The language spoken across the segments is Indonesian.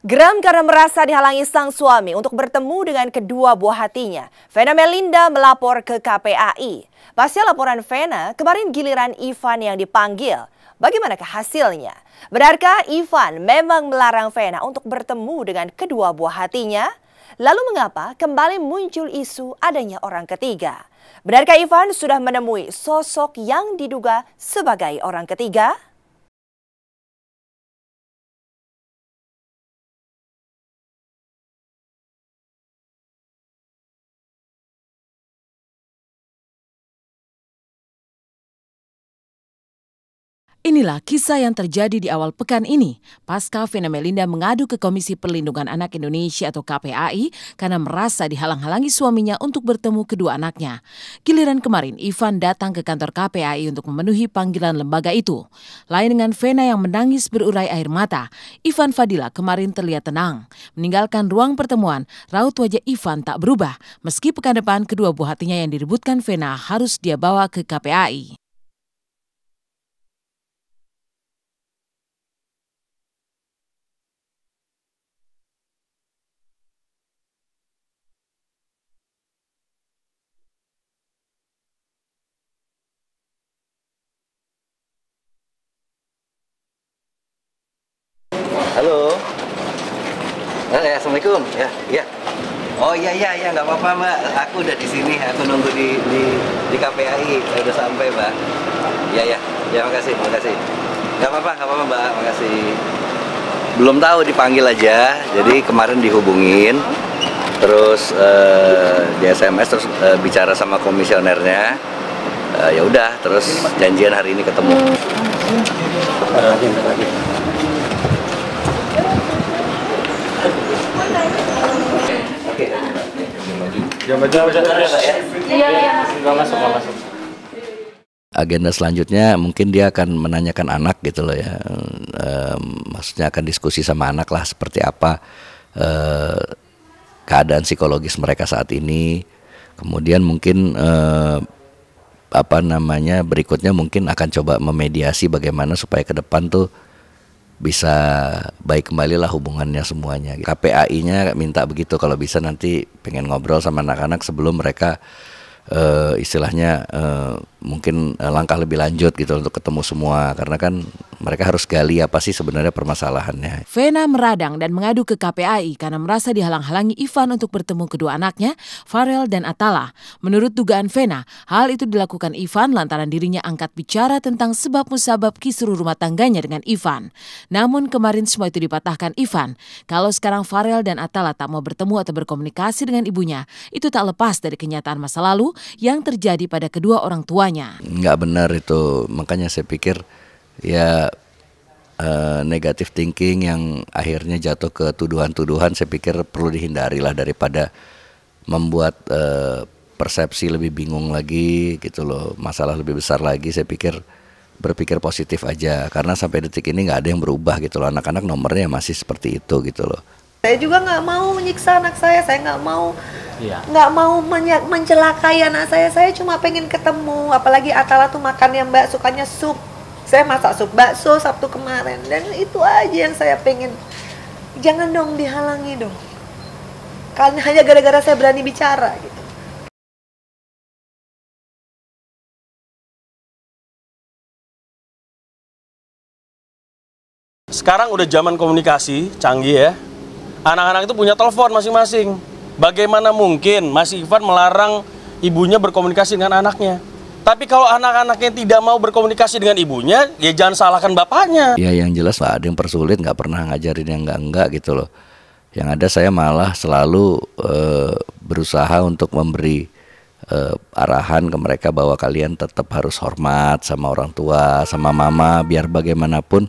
Geram karena merasa dihalangi sang suami untuk bertemu dengan kedua buah hatinya, Vena Melinda melapor ke KPAI. Pasca laporan Vena, kemarin giliran Ivan yang dipanggil. Bagaimanakah hasilnya? Benarkah Ivan memang melarang Vena untuk bertemu dengan kedua buah hatinya? Lalu mengapa kembali muncul isu adanya orang ketiga? Benarkah Ivan sudah menemui sosok yang diduga sebagai orang ketiga? Inilah kisah yang terjadi di awal pekan ini. Pasca Vena Melinda mengadu ke Komisi Perlindungan Anak Indonesia atau KPAI karena merasa dihalang-halangi suaminya untuk bertemu kedua anaknya. Giliran kemarin, Ivan datang ke kantor KPAI untuk memenuhi panggilan lembaga itu. Lain dengan Vena yang menangis berurai air mata, Ivan Fadila kemarin terlihat tenang. Meninggalkan ruang pertemuan, raut wajah Ivan tak berubah. Meski pekan depan kedua buah hatinya yang direbutkan Vena harus dia bawa ke KPAI. Halo. Halo eh, ya, Assalamualaikum. Ya, ya. Oh iya iya iya nggak apa-apa Mbak. Aku udah di sini. Aku nunggu di di di KPAI. Saya udah sampai Mbak. Iya ya. Ya makasih, makasih. Nggak apa-apa, nggak apa-apa Mbak. Makasih. Belum tahu dipanggil aja. Jadi kemarin dihubungin. Terus uh, di SMS terus uh, bicara sama komisionernya. Uh, ya udah, terus janjian hari ini ketemu. Uh, Iya, iya. Iya, Agenda selanjutnya mungkin dia akan menanyakan anak gitu loh ya, e, maksudnya akan diskusi sama anak lah seperti apa e, keadaan psikologis mereka saat ini. Kemudian mungkin e, apa namanya berikutnya mungkin akan coba memediasi bagaimana supaya ke depan tuh bisa baik kembali lah hubungannya semuanya. KPAI-nya minta begitu kalau bisa nanti pengen ngobrol sama anak-anak sebelum mereka uh, istilahnya uh, mungkin eh, langkah lebih lanjut gitu untuk ketemu semua karena kan mereka harus gali apa sih sebenarnya permasalahannya. Vena meradang dan mengadu ke KPAI karena merasa dihalang-halangi Ivan untuk bertemu kedua anaknya, Farel dan Atala. Menurut dugaan Vena, hal itu dilakukan Ivan lantaran dirinya angkat bicara tentang sebab musabab kisru rumah tangganya dengan Ivan. Namun kemarin semua itu dipatahkan Ivan. Kalau sekarang Farel dan Atala tak mau bertemu atau berkomunikasi dengan ibunya, itu tak lepas dari kenyataan masa lalu yang terjadi pada kedua orang tua siswanya. Nggak benar itu, makanya saya pikir ya uh, negatif thinking yang akhirnya jatuh ke tuduhan-tuduhan, saya pikir perlu dihindari lah daripada membuat uh, persepsi lebih bingung lagi gitu loh, masalah lebih besar lagi. Saya pikir berpikir positif aja karena sampai detik ini nggak ada yang berubah gitu loh anak-anak nomornya masih seperti itu gitu loh saya juga nggak mau menyiksa anak saya saya nggak mau iya. nggak ya. mau mencelakai anak saya saya cuma pengen ketemu apalagi Atala tuh makan yang mbak sukanya sup saya masak sup bakso Sabtu kemarin dan itu aja yang saya pengen jangan dong dihalangi dong kan hanya gara-gara saya berani bicara gitu Sekarang udah zaman komunikasi canggih ya, anak-anak itu punya telepon masing-masing. Bagaimana mungkin Mas Ivan melarang ibunya berkomunikasi dengan anaknya? Tapi kalau anak-anaknya tidak mau berkomunikasi dengan ibunya, ya jangan salahkan bapaknya. Ya yang jelas Pak ada yang persulit, nggak pernah ngajarin yang enggak-enggak gitu loh. Yang ada saya malah selalu uh, berusaha untuk memberi uh, arahan ke mereka bahwa kalian tetap harus hormat sama orang tua, sama mama, biar bagaimanapun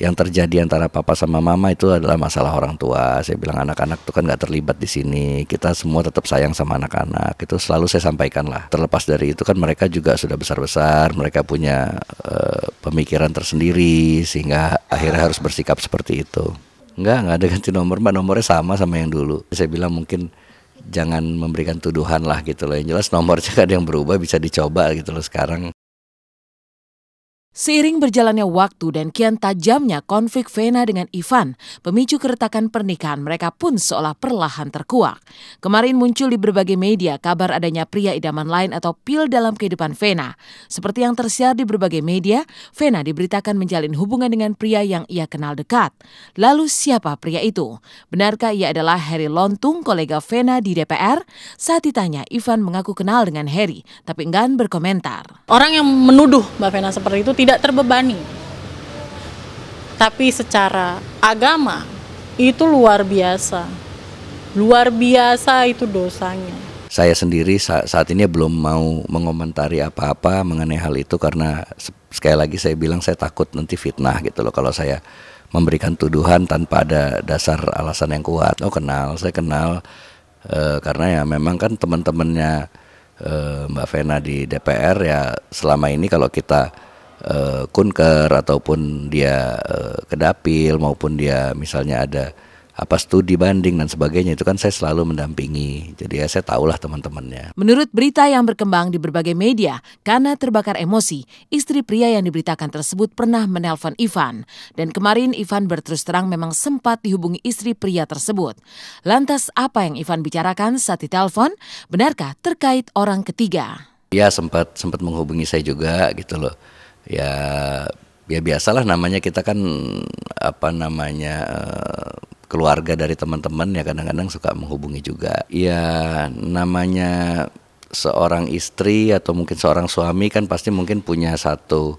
yang terjadi antara papa sama mama itu adalah masalah orang tua. Saya bilang anak-anak itu kan nggak terlibat di sini. Kita semua tetap sayang sama anak-anak. Itu selalu saya sampaikan lah. Terlepas dari itu kan mereka juga sudah besar-besar, mereka punya uh, pemikiran tersendiri sehingga akhirnya harus bersikap seperti itu. Enggak, enggak ada ganti nomor, Mbak. Nomornya sama sama yang dulu. Saya bilang mungkin jangan memberikan tuduhan lah gitu loh. Yang jelas nomornya kan ada yang berubah bisa dicoba gitu loh sekarang Seiring berjalannya waktu dan kian tajamnya konflik Vena dengan Ivan, pemicu keretakan pernikahan mereka pun seolah perlahan terkuak. Kemarin muncul di berbagai media kabar adanya pria idaman lain atau pil dalam kehidupan Vena. Seperti yang tersiar di berbagai media, Vena diberitakan menjalin hubungan dengan pria yang ia kenal dekat. Lalu siapa pria itu? Benarkah ia adalah Harry Lontung, kolega Vena di DPR? Saat ditanya, Ivan mengaku kenal dengan Harry, tapi enggan berkomentar. Orang yang menuduh Mbak Vena seperti itu tidak terbebani. Tapi secara agama itu luar biasa. Luar biasa itu dosanya. Saya sendiri saat ini belum mau mengomentari apa-apa mengenai hal itu karena sekali lagi saya bilang saya takut nanti fitnah gitu loh kalau saya memberikan tuduhan tanpa ada dasar alasan yang kuat. Oh kenal, saya kenal e, karena ya memang kan teman-temannya eh, Mbak Vena di DPR ya selama ini kalau kita uh, kunker ataupun dia uh, eh, ke maupun dia misalnya ada apa studi banding dan sebagainya itu kan saya selalu mendampingi. Jadi ya saya tahulah teman-temannya. Menurut berita yang berkembang di berbagai media, karena terbakar emosi, istri pria yang diberitakan tersebut pernah menelpon Ivan. Dan kemarin Ivan berterus terang memang sempat dihubungi istri pria tersebut. Lantas apa yang Ivan bicarakan saat ditelepon? Benarkah terkait orang ketiga? Ya sempat sempat menghubungi saya juga gitu loh ya ya biasalah namanya kita kan apa namanya eh, keluarga dari teman-teman ya kadang-kadang suka menghubungi juga ya namanya seorang istri atau mungkin seorang suami kan pasti mungkin punya satu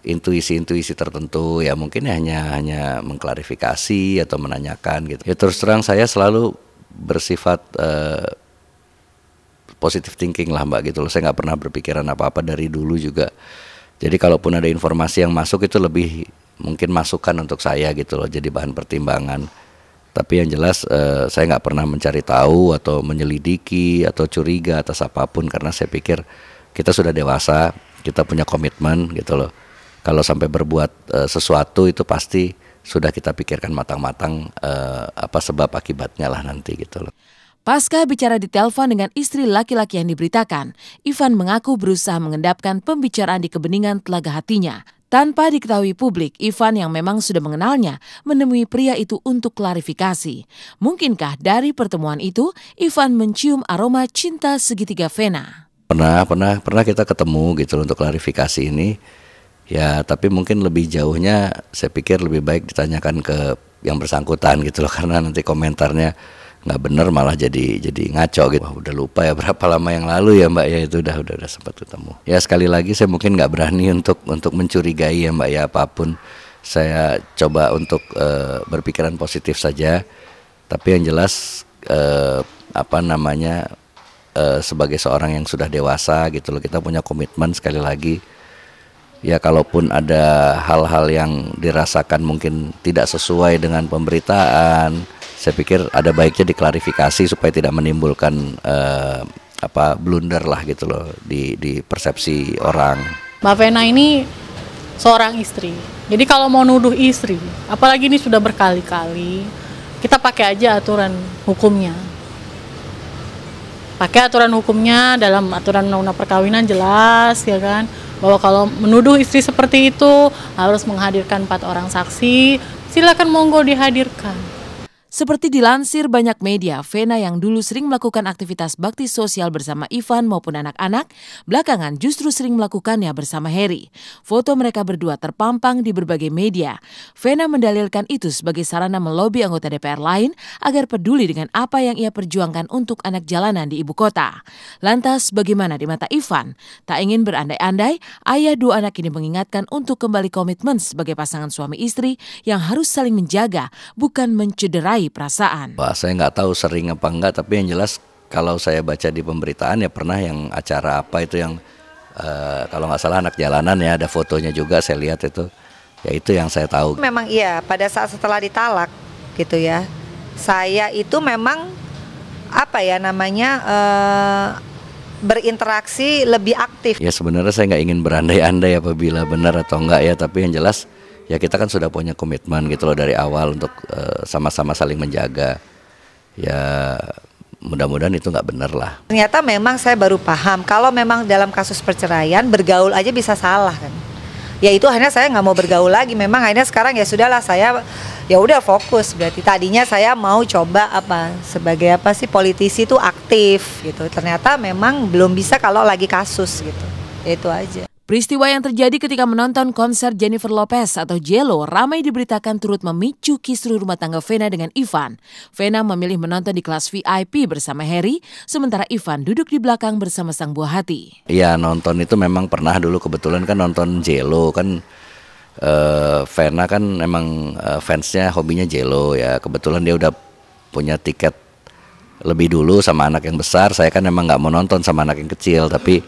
intuisi-intuisi tertentu ya mungkin ya hanya hanya mengklarifikasi atau menanyakan gitu ya terus terang saya selalu bersifat eh, positive thinking lah mbak gitu loh saya nggak pernah berpikiran apa apa dari dulu juga jadi kalaupun ada informasi yang masuk itu lebih mungkin masukan untuk saya gitu loh jadi bahan pertimbangan. Tapi yang jelas eh, saya nggak pernah mencari tahu atau menyelidiki atau curiga atas apapun karena saya pikir kita sudah dewasa, kita punya komitmen gitu loh. Kalau sampai berbuat eh, sesuatu itu pasti sudah kita pikirkan matang-matang eh, apa sebab akibatnya lah nanti gitu loh. Pasca bicara di telepon dengan istri laki-laki yang diberitakan, Ivan mengaku berusaha mengendapkan pembicaraan di kebeningan telaga hatinya. Tanpa diketahui publik, Ivan yang memang sudah mengenalnya menemui pria itu untuk klarifikasi. Mungkinkah dari pertemuan itu, Ivan mencium aroma cinta segitiga Vena? Pernah, pernah, pernah kita ketemu gitu untuk klarifikasi ini. Ya, tapi mungkin lebih jauhnya saya pikir lebih baik ditanyakan ke yang bersangkutan gitu loh karena nanti komentarnya nggak bener malah jadi jadi ngaco gitu Wah, udah lupa ya berapa lama yang lalu ya mbak ya itu udah udah udah sempat ketemu ya sekali lagi saya mungkin nggak berani untuk untuk mencurigai ya mbak ya apapun saya coba untuk uh, berpikiran positif saja tapi yang jelas uh, apa namanya uh, sebagai seorang yang sudah dewasa gitu loh kita punya komitmen sekali lagi ya kalaupun ada hal-hal yang dirasakan mungkin tidak sesuai dengan pemberitaan saya pikir ada baiknya diklarifikasi supaya tidak menimbulkan uh, apa blunder lah gitu loh di di persepsi orang. Mbak Vena ini seorang istri. Jadi kalau mau nuduh istri, apalagi ini sudah berkali-kali, kita pakai aja aturan hukumnya. Pakai aturan hukumnya dalam aturan undang-undang perkawinan jelas ya kan bahwa kalau menuduh istri seperti itu harus menghadirkan empat orang saksi, silakan monggo dihadirkan seperti dilansir banyak media, Vena yang dulu sering melakukan aktivitas bakti sosial bersama Ivan maupun anak-anak, belakangan justru sering melakukannya bersama Harry. Foto mereka berdua terpampang di berbagai media. Vena mendalilkan itu sebagai sarana melobi anggota DPR lain agar peduli dengan apa yang ia perjuangkan untuk anak jalanan di ibu kota. Lantas bagaimana di mata Ivan? Tak ingin berandai-andai, ayah dua anak ini mengingatkan untuk kembali komitmen sebagai pasangan suami istri yang harus saling menjaga, bukan mencederai menguasai perasaan. Wah, saya nggak tahu sering apa enggak, tapi yang jelas kalau saya baca di pemberitaan ya pernah yang acara apa itu yang uh, kalau nggak salah anak jalanan ya ada fotonya juga saya lihat itu ya itu yang saya tahu memang iya pada saat setelah ditalak gitu ya saya itu memang apa ya namanya uh, berinteraksi lebih aktif ya sebenarnya saya nggak ingin berandai-andai apabila benar atau enggak ya tapi yang jelas ya kita kan sudah punya komitmen gitu loh dari awal untuk eh, sama-sama uh, saling menjaga ya mudah-mudahan itu nggak bener lah ternyata memang saya baru paham kalau memang dalam kasus perceraian bergaul aja bisa salah kan ya itu akhirnya saya nggak mau bergaul lagi memang akhirnya sekarang ya sudahlah saya ya udah fokus berarti tadinya saya mau coba apa sebagai apa sih politisi itu aktif gitu ternyata memang belum bisa kalau lagi kasus gitu ya, itu aja Peristiwa yang terjadi ketika menonton konser Jennifer Lopez atau Jello ramai diberitakan turut memicu kisruh rumah tangga Vena dengan Ivan. Vena memilih menonton di kelas VIP bersama Harry, sementara Ivan duduk di belakang bersama sang buah hati. Iya nonton itu memang pernah dulu kebetulan kan nonton Jello kan uh, Vena kan emang uh, eh, fansnya hobinya Jello ya kebetulan dia udah punya tiket lebih dulu sama anak yang besar saya kan emang nggak mau nonton sama anak yang kecil tapi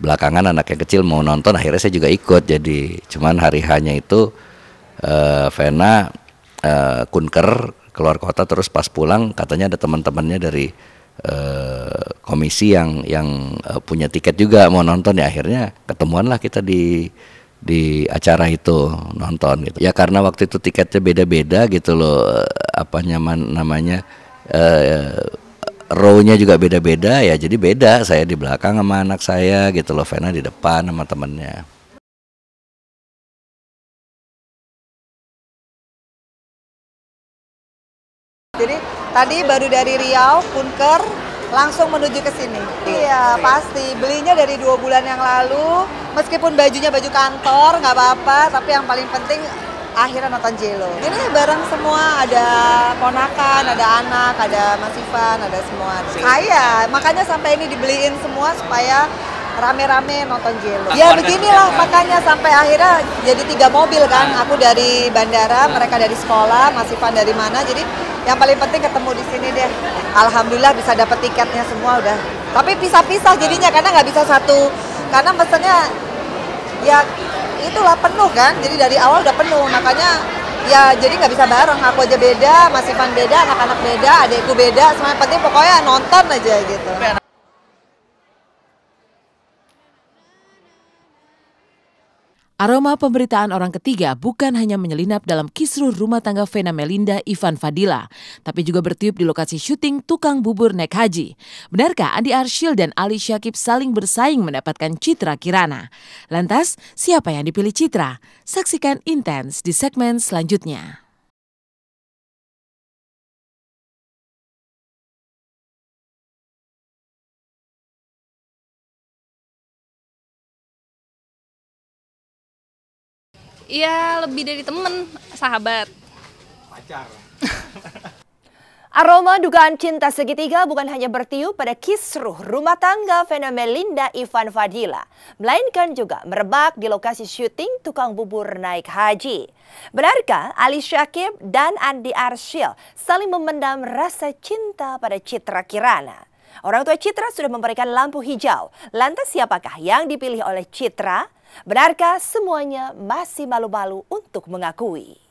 belakangan anak yang kecil mau nonton akhirnya saya juga ikut jadi cuman hari hanya itu uh, Vena uh, kunker keluar kota terus pas pulang katanya ada teman-temannya dari uh, komisi yang yang uh, punya tiket juga mau nonton ya akhirnya ketemuan lah kita di di acara itu nonton gitu ya karena waktu itu tiketnya beda-beda gitu loh apa nyaman namanya uh, row-nya juga beda-beda ya jadi beda saya di belakang sama anak saya gitu loh Vena di depan sama temennya jadi tadi baru dari Riau Punker langsung menuju ke sini iya pasti belinya dari dua bulan yang lalu meskipun bajunya baju kantor nggak apa-apa tapi yang paling penting akhirnya nonton Jelo. Ini bareng semua ada ponakan, ada anak, ada Mas Ivan, ada semua. Kaya, makanya sampai ini dibeliin semua supaya rame-rame nonton Jelo. Ya beginilah makanya sampai akhirnya jadi tiga mobil kan. Ah. Aku dari bandara, ah. mereka dari sekolah, Mas Ivan dari mana. Jadi yang paling penting ketemu di sini deh. Alhamdulillah bisa dapat tiketnya semua udah. Tapi pisah-pisah jadinya karena nggak bisa satu. Karena pesennya ya itulah penuh kan jadi dari awal udah penuh makanya ya jadi nggak bisa bareng aku aja beda Mas Ivan beda anak-anak beda adikku beda semuanya penting pokoknya nonton aja gitu Aroma pemberitaan orang ketiga bukan hanya menyelinap dalam kisruh rumah tangga Vena Melinda Ivan Fadila, tapi juga bertiup di lokasi syuting Tukang Bubur Nek Haji. Benarkah Andi Arshil dan Ali Syakib saling bersaing mendapatkan Citra Kirana? Lantas, siapa yang dipilih Citra? Saksikan Intens di segmen selanjutnya. Iya lebih dari temen, sahabat. Pacar. Aroma dugaan cinta segitiga bukan hanya bertiup pada kisruh rumah tangga Vena Melinda Ivan Fadila, melainkan juga merebak di lokasi syuting tukang bubur naik haji. Benarkah Ali Syakib dan Andi Arsyil saling memendam rasa cinta pada Citra Kirana? Orang tua Citra sudah memberikan lampu hijau. Lantas siapakah yang dipilih oleh Citra? Benarkah semuanya masih malu-malu untuk mengakui?